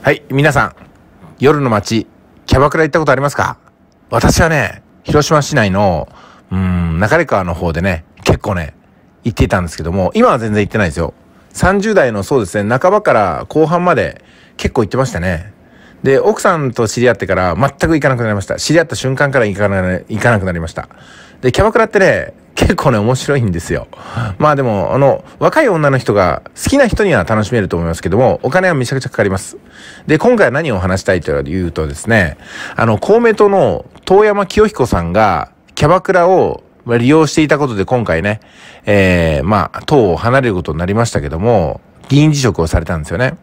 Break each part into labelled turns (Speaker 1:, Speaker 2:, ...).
Speaker 1: はい、皆さん、夜の街、キャバクラ行ったことありますか私はね、広島市内の、うん、中根川の方でね、結構ね、行っていたんですけども、今は全然行ってないですよ。30代のそうですね、半ばから後半まで結構行ってましたね。で、奥さんと知り合ってから全く行かなくなりました。知り合った瞬間から行かな行かなくなりました。で、キャバクラってね、結構ね、面白いんですよ。まあでも、あの、若い女の人が好きな人には楽しめると思いますけども、お金はめちゃくちゃかかります。で、今回は何を話したいというとですね、あの、公明党の遠山清彦さんが、キャバクラを利用していたことで今回ね、えー、まあ、党を離れることになりましたけども、議員辞職をされたんですよね。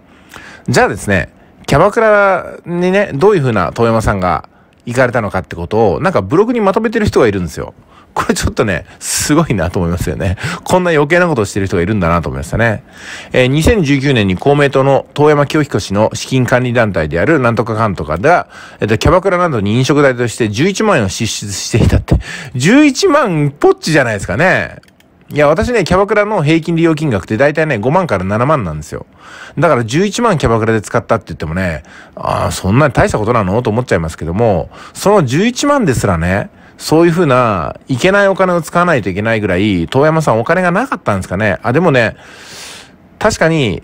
Speaker 1: じゃあですね、キャバクラにね、どういうふうな遠山さんが行かれたのかってことを、なんかブログにまとめてる人がいるんですよ。これちょっとね、すごいなと思いますよね。こんな余計なことをしてる人がいるんだなと思いましたね。えー、2019年に公明党の遠山清彦氏の資金管理団体であるなんとかかんとかが、えっ、と、キャバクラなどに飲食代として11万円を支出していたって。11万ポッチじゃないですかね。いや、私ね、キャバクラの平均利用金額って大体ね、5万から7万なんですよ。だから11万キャバクラで使ったって言ってもね、ああ、そんなに大したことなのと思っちゃいますけども、その11万ですらね、そういうふうな、いけないお金を使わないといけないぐらい、遠山さんお金がなかったんですかね。あ、でもね、確かに、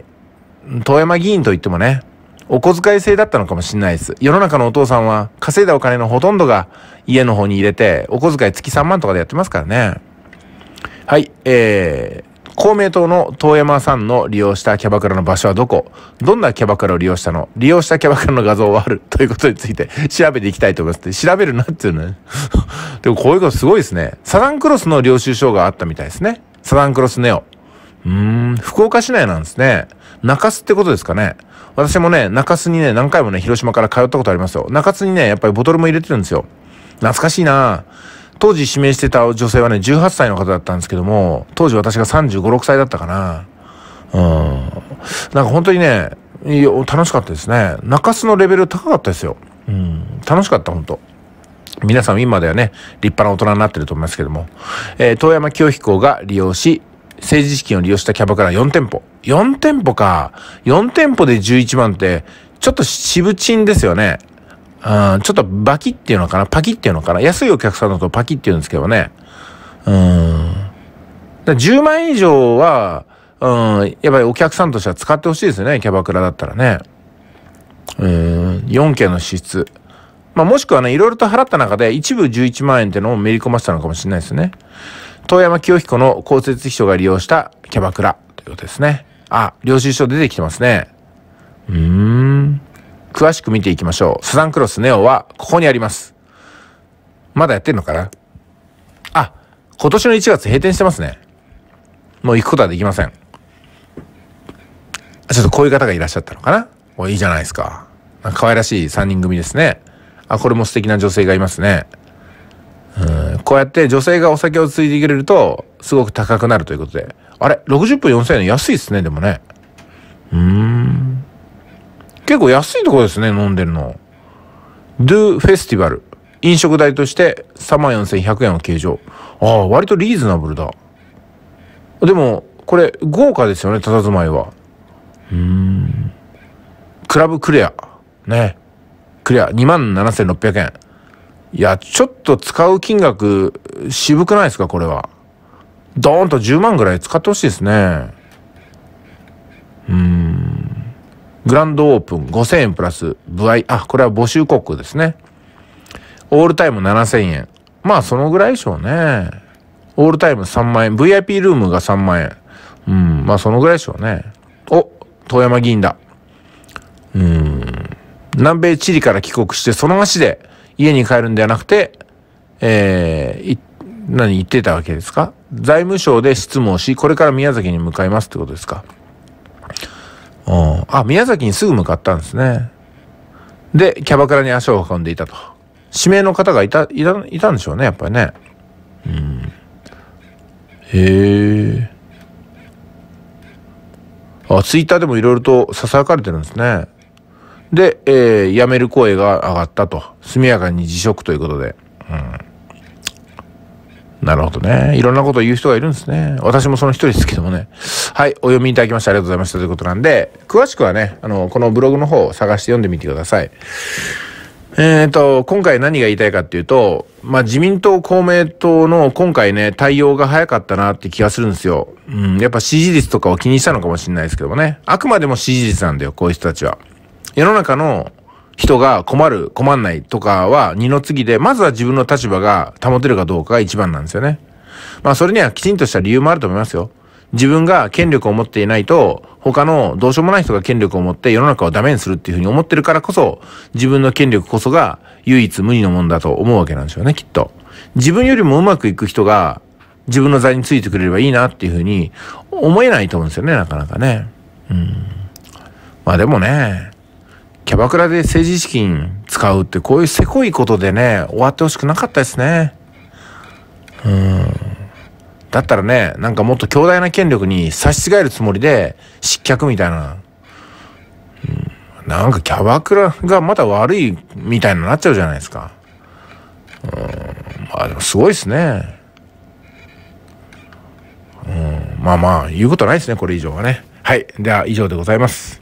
Speaker 1: 遠山議員といってもね、お小遣い制だったのかもしれないです。世の中のお父さんは稼いだお金のほとんどが家の方に入れて、お小遣い月3万とかでやってますからね。はい、えー、公明党の遠山さんの利用したキャバクラの場所はどこどんなキャバクラを利用したの利用したキャバクラの画像はあるということについて調べていきたいと思います。調べるなっていうね。でもこういうことすごいですね。サザンクロスの領収書があったみたいですね。サザンクロスネオ。うーん、福岡市内なんですね。中洲ってことですかね。私もね、中洲にね、何回もね、広島から通ったことありますよ。中洲にね、やっぱりボトルも入れてるんですよ。懐かしいなぁ。当時指名してた女性はね、18歳の方だったんですけども、当時私が35、6歳だったかな。うん。なんか本当にね、楽しかったですね。中洲のレベル高かったですよ。うん。楽しかった、本当皆さん今ではね、立派な大人になってると思いますけども、えー、遠山清彦が利用し、政治資金を利用したキャバクラ4店舗。4店舗か。4店舗で11万って、ちょっと渋ちんですよね。ちょっとバキっていうのかなパキっていうのかな安いお客さんだとパキっていうんですけどね。うん。だ10万円以上は、うん、やっぱりお客さんとしては使ってほしいですよね、キャバクラだったらね。うん、4件の支出。まあ、もしくはね、いろいろと払った中で一部11万円ってのをめり込ませたのかもしれないですね。遠山清彦の公設秘書が利用したキャバクラということですね。あ、領収書出てきてますね。うーん。詳しく見ていきましょう。スザンクロスネオはここにあります。まだやってんのかなあ、今年の1月閉店してますね。もう行くことはできません。ちょっとこういう方がいらっしゃったのかなおいいじゃないですか。可愛らしい3人組ですね。あ、これも素敵な女性がいますね。うんこうやって女性がお酒をついてくれると、すごく高くなるということで。あれ ?60 分4000円安いですね、でもね。うーん。結構安いところですね、飲んでるの。ドゥフェスティバル。飲食代として34,100万円を計上。ああ、割とリーズナブルだ。でも、これ、豪華ですよね、佇まいは。うん。クラブクレア。ね。クレア、27,600円。いや、ちょっと使う金額、渋くないですか、これは。ドーンと10万ぐらい使ってほしいですね。うん。グランドオープン5000円プラス、部合、あ、これは募集国ですね。オールタイム7000円。まあ、そのぐらいでしょうね。オールタイム3万円。VIP ルームが3万円。うん、まあ、そのぐらいでしょうね。お、遠山議員だ。うん。南米チリから帰国して、その足で家に帰るんではなくて、えー、何言ってたわけですか財務省で質問し、これから宮崎に向かいますってことですかうん。あ、宮崎にすぐ向かったんですね。で、キャバクラに足を運んでいたと。指名の方がいた、いた、いたんでしょうね、やっぱりね。うん。へえ。あ、ツイッターでもいろいろと囁かれてるんですね。で、えー、辞める声が上がったと。速やかに辞職ということで。なるほどね。いろんなこと言う人がいるんですね。私もその一人ですけどもね。はい。お読みいただきましてありがとうございましたということなんで、詳しくはね、あの、このブログの方を探して読んでみてください。えっ、ー、と、今回何が言いたいかっていうと、まあ、自民党、公明党の今回ね、対応が早かったなって気がするんですよ。うん、やっぱ支持率とかを気にしたのかもしれないですけどもね。あくまでも支持率なんだよ、こういう人たちは。世の中の人が困る、困んないとかは二の次で、まずは自分の立場が保てるかどうかが一番なんですよね。まあそれにはきちんとした理由もあると思いますよ。自分が権力を持っていないと、他のどうしようもない人が権力を持って世の中をダメにするっていうふうに思ってるからこそ、自分の権力こそが唯一無二のもんだと思うわけなんですよね、きっと。自分よりもうまくいく人が自分の座についてくれればいいなっていうふうに思えないと思うんですよね、なかなかね。うん。まあでもね、キャバクラで政治資金使うってこういうせこいことでね、終わってほしくなかったですね。うん。だったらね、なんかもっと強大な権力に差し違えるつもりで失脚みたいな。うん、なんかキャバクラがまた悪いみたいになっちゃうじゃないですか。うん、まあでもすごいですね。うん、まあまあ、言うことないですね、これ以上はね。はい。では、以上でございます。